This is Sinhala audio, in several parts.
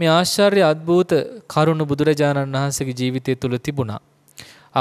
මේ ආශ්චර්ය අද්භූත කරුණ බුදුරජාණන් වහන්සේගේ ජීවිතය තුළ තිබුණා.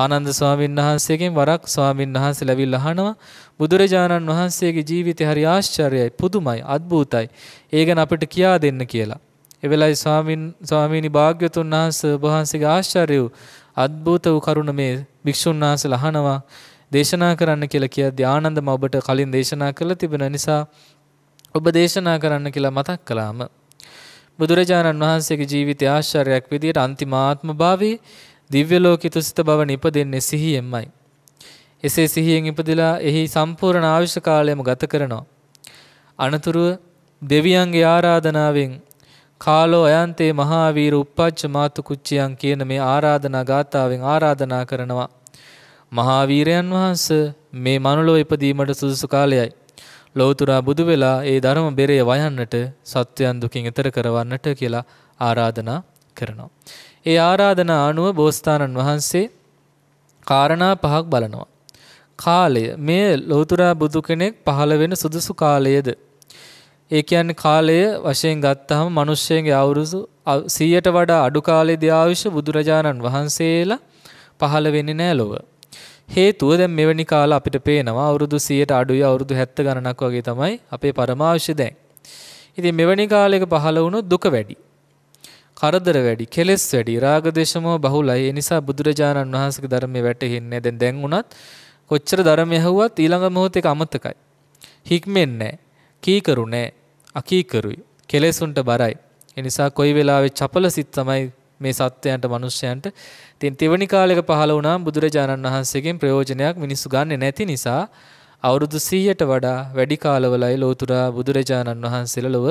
ආනන්ද ස්වාමීන් වහන්සේගෙන් වරක් ස්වාමීන් වහන්සේ ලැබිලා අහනවා බුදුරජාණන් වහන්සේගේ ජීවිතය හරි ආශ්චර්යයි පුදුමයි අද්භූතයි. ඒ ගැන අපිට කියා දෙන්න කියලා. ඒ වෙලාවේ ස්වාමින් ස්වාමීනි භාග්‍යතුන් වහන්සේ ඔබ වහන්සේගේ ආශ්චර්ය වූ අද්භූත වූ කරුණ මේ භික්ෂුන් වහන්සේලා අහනවා දේශනා කරන්න කියලා කියද්දී ආනන්දම ඔබට කලින් දේශනා කළ තිබෙන නිසා ඔබ දේශනා කරන්න කියලා මතක් කළාම බුදුරජාණන් වහන්සේගේ ජීවිතය ආශ්චර්යයක් විදියට අන්තිමාත්ම භාවයේ දිව්‍ය ලෝක තුසිත බව නිපදෙන්නේ සිහියෙන්මයි. එසේ සිහියෙන් ඉපදලා එහි සම්පූර්ණ ආයුෂ කාලයම ගත කරනවා. අනතුරුව දෙවියන්ගේ ආරාධනාවෙන් කාලෝ අයන්තේ මහාවීර උප්පච්ච මාතු කුච්චියන් කියන මේ ආරාධනා ගාථාවෙන් ආරාධනා කරනවා. මහාවීරයන් වහන්ස මේ මනුලෝ ඉපදීමට සුදුසු කාලයයි. ලෞතුරා බුදු වෙලා ඒ ධර්ම බෙරය වයන්නට සත්වයන් දුකින් එතර කරවන්නට කියලා ආරාධනා කරනවා. ඒ ආරාධනා අනුව බෝසතාණන් වහන්සේ කාරණා පහක් බලනවා. කාලය මේ ලෞතුරා බුදු කෙනෙක් පහළ වෙන සුදුසු කාලයද ඒ කියන්නේ කාලය වශයෙන් ගත්තහම මිනිස්සෙගේ අවුරුදු 100ට වඩා අඩු කාලයේදී ආවිෂ බුදුරජාණන් වහන්සේලා පහළ වෙන්නේ නැහැ ලොව. හේතුව දැන් මෙවැනි කාලා අපිට පේනවා අවුරුදු 100ට අඩුයි අවුරුදු 70 ගණනක් වගේ තමයි අපේ පරමාවශ්‍ය දැන්. ඉතින් මෙවැනි කාලයක පහළ වුණු දුක වැඩි. කරදර වැඩි, කෙලෙස් වැඩි, රාග දේශමෝ බහුලයි. ඒ නිසා බුදුරජාණන් වහන්සේගේ ධර්මයේ වැටෙන්නේ දැන් දැන් වුණත් කොච්චර ධර්මය ඇහුවත් ඊළඟ මොහොතේක අමතකයි. හික්මෙන්නේ කීකරු නැහැ. අකීකරුයි. කෙලෙසුන්ට බරයි. ඒ නිසා කොයි වෙලාවෙ චපල සිත් තමයි මේ සත්වයන්ට මිනිස්යන්ට. ඉතින් තෙවනි කාලයක පහළ වුණා බුදුරජාණන් වහන්සේගෙන් ප්‍රයෝජනයක් මිනිස්සු ගන්නෙ නැති නිසා අවුරුදු 100ට වඩා වැඩි කාලවලයි ලෝතුරා බුදුරජාණන් වහන්සේලා ලොව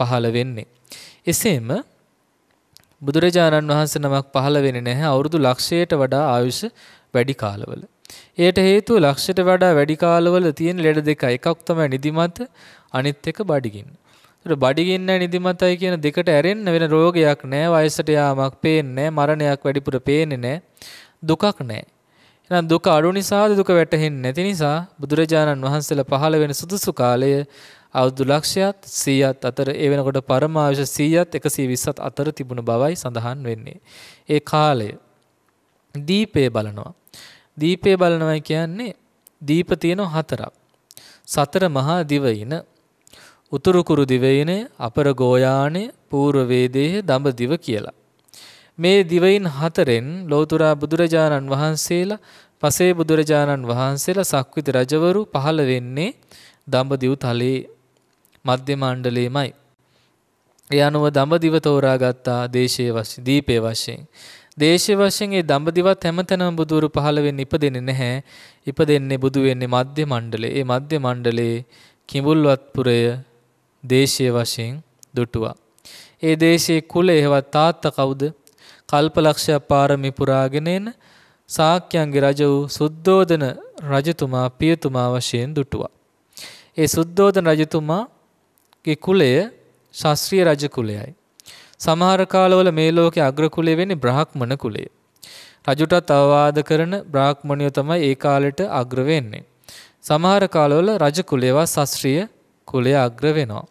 පහළ වෙන්නේ. එසේම බුදුරජාණන් වහන්සේ නමක් පහළ වෙන්නේ නැහැ අවුරුදු ලක්ෂයට වඩා ආයුෂ වැඩි කාලවල. එයට හේතුව ලක්ෂයට වඩා වැඩි කාලවල තියෙන ලෙඩ දෙකයි. එකක් තමයි නිදිමත, අනිත් එක බඩගින්න. බඩිගින්න නිදිමතයි කියන දෙකට ඇරෙන්න වෙන රෝගයක් නෑ වයසට යාමක් පේන්නේ මරණයක් වැඩිපුර පේන්නේ නෑ දුකක් නෑ එහෙනම් දුක අඩු නිසාද දුක වැටහෙන්නේ නැති නිසා බුදුරජාණන් වහන්සේලා පහළ වෙන සුදුසු කාලය අවුරුදු ලක්ෂයත් 100ත් අතර ඒ වෙනකොට පරමාවශ 100ත් 120ත් අතර තිබුණ බවයි සඳහන් වෙන්නේ ඒ කාලය දීපේ බලනවා දීපේ බලනවා කියන්නේ දීප තියෙනවා හතරක් සතර මහා දිවයින උතුරු කුරු දිවයිනය අපර ගෝයානය පූර්ව වේදයේ දඹදිව කියලා. මේ දිවයින් හතරෙන් ලෝතුරා බුදුරජාණන් වහන්සේලා පසේ බුදුරජාණන් වහන්සේලා සක්විති රජවරු පහළ වෙන්නේ දඹදිව් තලයේ මධ්‍ය මණ්ඩලයේමයි. ඒ අනුව දඹදිව තෝරාගත්තා දේශයේ වශයෙන් දීපේ වශයෙන් දේශයේ වශයෙන් ඒ දඹදිවත් හැමතැනම බුදුරු පහළ වෙන්න ඉපදෙන්නේ නැහැ ඉපදෙන්නේ බුදු වෙන්නේ මධ්‍ය මණ්ඩලේ ඒ මධ්‍ය මණ්ඩලේ කිඹුල්වත්පුරය දේශය වශයෙන් දුටුවා. ඒ දේශයේ කුල එහෙවත් තාත්ත කවුද? කල්පලක්ෂය පාරමි පුරාගෙන එන සාක්‍යයන්ගේ රජ වූ සුද්ධෝදන රජතුමා පියතුමා වශයෙන් දුටුවා. ඒ සුද්ධෝදන රජතුමාගේ කුලය ශාස්ත්‍රීය රජ කුලයයි. සමහර කාලවල මේ ලෝකේ අග්‍ර කුලය වෙන්නේ බ්‍රාහ්මණ කුලය. රජුටත් අවවාද කරන බ්‍රාහ්මණයෝ තමයි ඒ කාලෙට අග්‍ර වෙන්නේ. සමහර කාලවල රජ කුලේවා ශාස්ත්‍රීය කුලය අග්‍ර වෙනවා.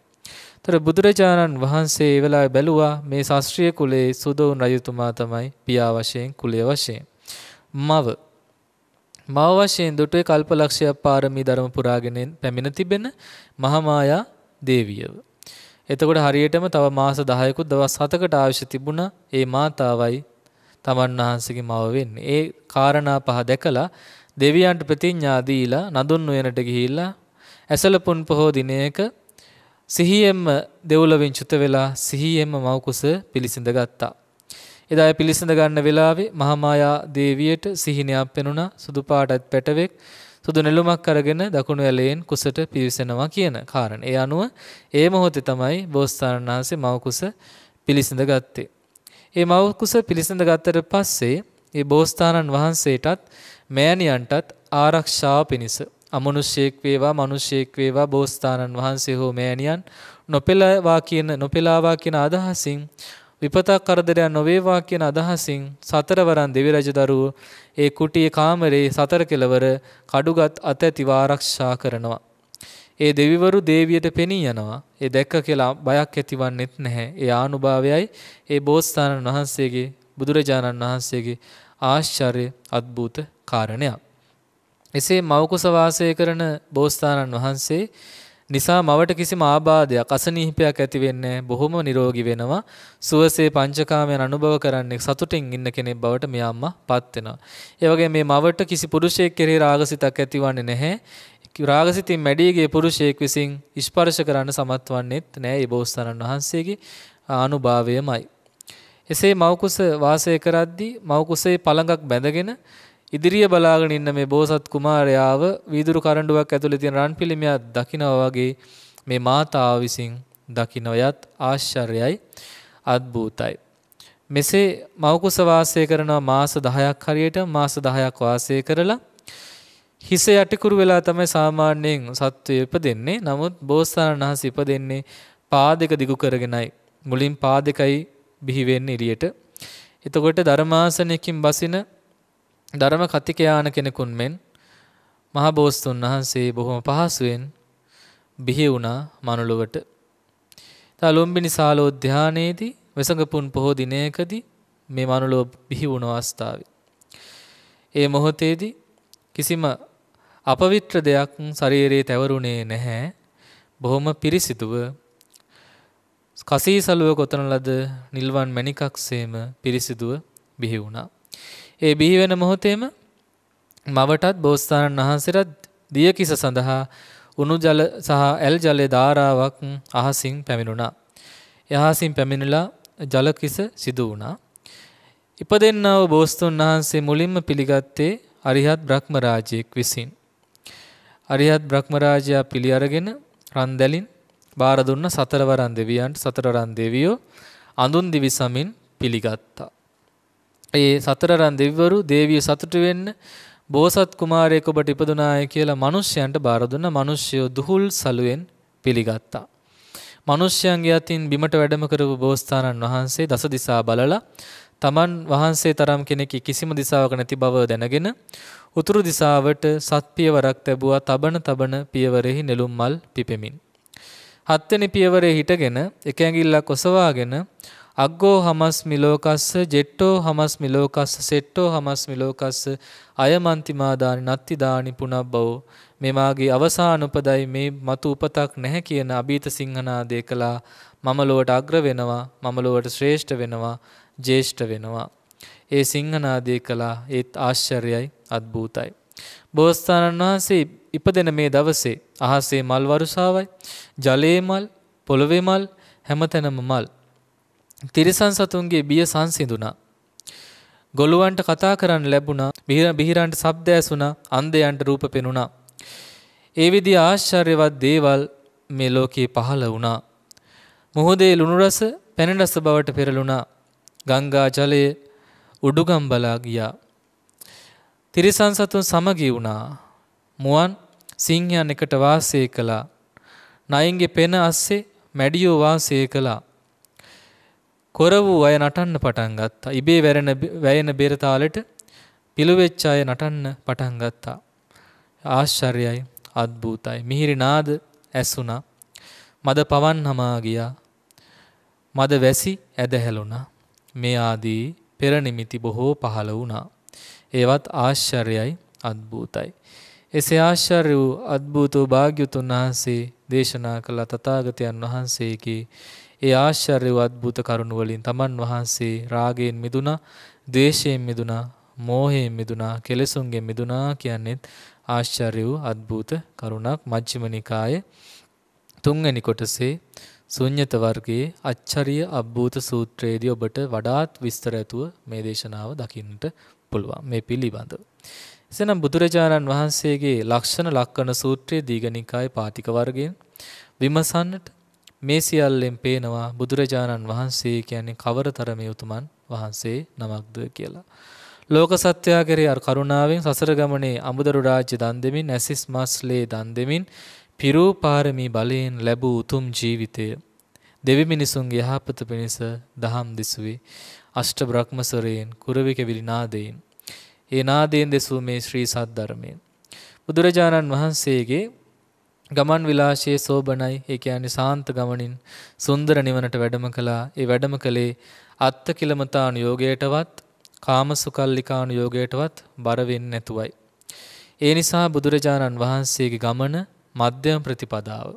තොර බුදුරජාණන් වහන්සේ ඒවලා බැලුවා මේ ශාස්ත්‍රීය කුලේ සුදොවුන් රජතුමා තමයි පියා වශයෙන් කුලය වශයෙන්. මව මව වශයෙන් දුටුවේ කල්පලක්ෂයක් පාරමී ධර්ම පුරාගෙන පැමිණ තිබෙන මහමායා දේවියව. එතකොට හරියටම තව මාස 10කුත් දවස් 7කට අවශ්‍ය තිබුණා ඒ මාතාවයි තමන් වහන්සේගේ මව වෙන්නේ. ඒ කාරණා පහ දැකලා දෙවියන්ට ප්‍රතිඥා දීලා නඳුන් නුවරට ගිහිල්ලා ඇසලපුන් පොහෝ දිනයක සිහියෙන්ම දෙව්ලොවෙන් චුත වෙලා සිහියෙන්ම මවකුස පිළිසිඳ ගත්තා. එදා ඒ පිළිසිඳ ගන්න වෙලාවේ මහමායා දේවියට සිහිනයක් පෙනුණා සුදු පාටත් පැටවෙක් සුදු නෙළුමක් අරගෙන දකුණු ඇලයෙන් කුසට පිවිසෙනවා කියන කාරණේ. ඒ අනුව ඒ මොහොතේ තමයි බෝසතාණන් වහන්සේ මවකුස පිළිසිඳ ගත්තේ. ඒ මවකුස පිළිසිඳ ගත්තට පස්සේ ඒ බෝසතාණන් වහන්සේටත් මෑණියන්ටත් ආරක්ෂාව පිණිස අමනුෂ්‍යෙක් වේවා මිනිසෙක් වේවා බෝසතාණන් වහන්සේ හෝ මෑණියන් නොපෙළවා කියන නොපෙළාවා කියන අදහසින් විපතක් කරදරයක් නොවේවා කියන අදහසින් සතරවරන් දෙවි රජ දරුවෝ ඒ කුටියේ කාමරේ සතර කෙලවර කඩුගත් අත ඇතිව ආරක්ෂා කරනවා. ඒ දෙවිවරු දේවියට පෙනී යනවා. ඒ දැක්ක කියලා බයක් ඇතිවන්නේත් නැහැ. ඒ ආනුභාවයයි ඒ බෝසතාණන් වහන්සේගේ බුදුරජාණන් වහන්සේගේ ආශ්චර්ය අද්භූත කාරණයක්. එසේ මවකුස වාසය කරන බෝසතාණන් වහන්සේ නිසා මවට කිසිම ආබාධයක් අසනීපයක් ඇති වෙන්නේ බොහොම නිරෝගී වෙනවා සුවසේ පංචකාමයන් අනුභව කරන්නේ සතුටින් ඉන්න කෙනෙක් බවට මේ අම්මාපත් වෙනවා. ඒ වගේ මේ මවට කිසි පුරුෂයෙක් කෙරෙහි රාගසිතක් ඇතිවන්නේ නැහැ. රාගසිතින් මැඩී ගිය පුරුෂයෙක් විසින් ස්පර්ශ කරන්න සමත් වන්නේත් නැහැ ඒ බෝසතාණන් වහන්සේගේ ආනුභාවයමයි. එසේ මවකුස වාසය කරද්දී මවකුසේ පළඟක් බැඳගෙන ඉදිරිය බලාගෙන ඉන්න මේ බෝසත් කුමාරයාව වීදුරු කරඬුවක් ඇතුලේ තියෙන රන් පිළිමයක් දකිනවා වගේ මේ මාතාව විසින් දකින්නයත් ආශ්චර්යයි අද්භූතයි. මෙසේ මෞකුස වාසය කරන මාස 10ක් හරියට මාස 10ක් වාසය කරලා හිස යටිකුරු වෙලා තමයි සාමාන්‍යයෙන් සත්වය ඉපදෙන්නේ. නමුත් බෝසතාණන් වහන්සේ ඉපදෙන්නේ පාදක දිගු කරගෙනයි. මුලින් පාදකයි බිහි වෙන්නේ එළියට. එතකොට ධර්මාසනයකින් බසින ධර්ම කතිකයාන කෙනෙකුන් මෙන් මහා බෝසතුන් වහන්සේ බොහොම පහසුවෙන් බිහි වුණා මනුලොවට. තලොම්බිනි සාලෝ ධානයේදී වෙසඟපුන් පොහෝ දිනයකදී මේ මනුලෝ බිහි වුණ අවස්ථාවේ. ඒ මොහොතේදී කිසිම අපවිත්‍ර දෙයක් ශරීරයේ තැවරුණේ නැහැ. බොහොම පිරිසිදුව කසී සලුව කොතන ලද නිල්වන් මැණිකක්සේම පිරිසිදුව බිහි වුණා. ඒ බිහි වෙන මොහොතේම මවටත් බෝසතාණන් වහන්සේට දියකිස සඳහා උණු ජල සහ ඇල් ජලයේ ධාරාවක් අහසින් පැමිණුණා. යහසින් පැමිණලා ජලකිස සිදු වුණා. ඉපදෙන්නව බෝසතුන් වහන්සේ මුලින්ම පිළිගත්තේ අරිහත් බ්‍රහ්මරාජයෙක් විසින්. අරිහත් බ්‍රහ්මරාජයා පිළි අරගෙන රන්දැලින් බාර දුන්න සතරවරන් දෙවියන්ට සතරවරන් දෙවියෝ අඳුන් දිවිසමින් පිළිගත්තා. ඒ සතරරන් දෙවිවරු දේවිය සතුටු වෙන්න බෝසත් කුමාරයෙක් ඔබට ඉපදුනාය කියලා මිනිස්යන්ට බාර දුන්න මිනිස්සු දුහුල් සලුවෙන් පිළිගත්තා. මිනිස්යන්ගේ අතින් බිමට වැඩම කරපු බෝසතාණන් වහන්සේ දස දිසා බලලා තමන් වහන්සේ තරම් කෙනෙක් කිසිම දිසාවක නැති බව දැනගෙන උතුරු දිසාවට සත්පියවරක් ලැබුවා තබන තබන පියවරෙහි නෙළුම් මල් පිපෙමින්. හත්වෙනි පියවරේ හිටගෙන එක ඇඟිල්ලක් ඔසවාගෙන අග්ගෝ හමස්මි ලෝකස්ස ජෙට්ටෝ හමස්මි ලෝකස්ස සෙට්ටෝ හමස්මි ලෝකස්ස අයමන්තිමා දානි නත්ති දානි පුනබ්බව මෙමාගේ අවසාන උපදයි මේ මතු උපතක් නැහැ කියන අභීත සිංහනාදය කළා මම ලොවට අග්‍ර වෙනවා මම ලොවට ශ්‍රේෂ්ඨ වෙනවා ජේෂ්ඨ වෙනවා ඒ සිංහනාදය කළා ඒත් ආශ්චර්යයි අද්භූතයි බෝස්ථානන් වහන්සේ ඉපදෙන මේ දවසේ අහසේ මල් වරුසාවයි ජලයේ මල් පොළවේ මල් හැමතැනම මල් තිරිසන් සතුන්ගේ බිය සංසිඳුණා. ගොළුවන්ට කතා කරන්න ලැබුණා. බිහිරන්ට ශබ්ද ඇසුණා. අන්ධයන්ට රූප පෙනුණා. ඒ විදිහ ආශ්චර්යවත් දේවල් මේ ලෝකේ පහළ වුණා. මොහොදේ ලුණු රස පැන රස බවට පෙරළුණා. ගංගා ජලය උඩුගම් බලා ගියා. තිරිසන් සතුන් සමගී වුණා. මුවන් සිංහයන් එකට වාසය කළා. නයින්ගේ පෙන අස්සේ මැඩියෝ වාසය කළා. කොර වූ අය නටන්න පටන් ගත්තා. ඉබේ වැරෙන වැයෙන බෙර තාලෙට පිළුවෙච්ච අය නටන්න පටන් ගත්තා. ආශ්චර්යයි අද්භූතයි. මිහිරි නාද ඇසුණා. මද පවන් හමා ගියා. මද වැසි ඇදහැළුණා. මේ ආදී පෙර නිමිති බොහෝ පහළ වුණා. ඒවත් ආශ්චර්යයි අද්භූතයි. එසේ ආශ්චර්ය වූ අද්භූත වූ භාග්‍යතුන් වහන්සේ දේශනා කළ තථාගතයන් වහන්සේගේ ඒ ආශ්චර්ය වූ අද්භූත කරුණ වලින් තමන් වහන්සේ රාගයෙන් මිදුණා, ද්වේෂයෙන් මිදුණා, මෝහයෙන් මිදුණා, කෙලෙසුන්ගෙන් මිදුණා කියන්නේ ආශ්චර්ය වූ අද්භූත කරුණක් මජ්ක්‍ධිම නිකායේ තුන්වැනි කොටසේ ශුන්්‍යත වර්ගයේ අච්චරිය අබ්බූත සූත්‍රයේදී ඔබට වඩාත් විස්තර ඇතුව මේ දේශනාව දකින්නට පුළුවන් මේ පිළිබඳව. එසේනම් බුදුරජාණන් වහන්සේගේ ලක්ෂණ ලක්කන සූත්‍රයේ දීඝනිකායේ පාතික වර්ගයෙන් විමසන්නට මේ සියල්ලෙන් පේනවා බුදුරජාණන් වහන්සේ කියන්නේ කවරතරම උතුමන් වහන්සේ නමක්ද කියලා. ලෝක සත්‍යයා කෙරේ අර කරුණාවෙන් සසර ගමනේ අමුදරු රාජ්‍ය දන් දෙමින් ඇසිස් මාස්ලේ දන් දෙමින් පිරූ පාරමී බලයෙන් ලැබූ උතුම් ජීවිතය දෙවි මිනිසුන්ගේ යහපත පිණිස දහම් දිසුවේ අෂ්ට බ්‍රහ්මස්වරයෙන් කුරවික විලිනාදයෙන් ඒ නාදයෙන් දෙසූ මේ ශ්‍රී සද්ධර්මය. බුදුරජාණන් වහන්සේගේ ගමන් විලාශයේ සෝබනයි ඒ කියන්නේ සාන්ත ගමනින් සුන්දර නිවනට වැඩම කළා ඒ වැඩම කළේ අත්ත කිලමතානු යෝගයටවත් කාමසුකල්ලිකානු යෝගයටවත් බර වෙන්නේ නැතුවයි ඒ නිසා බුදුරජාණන් වහන්සේගේ ගමන මධ්‍යම ප්‍රතිපදාව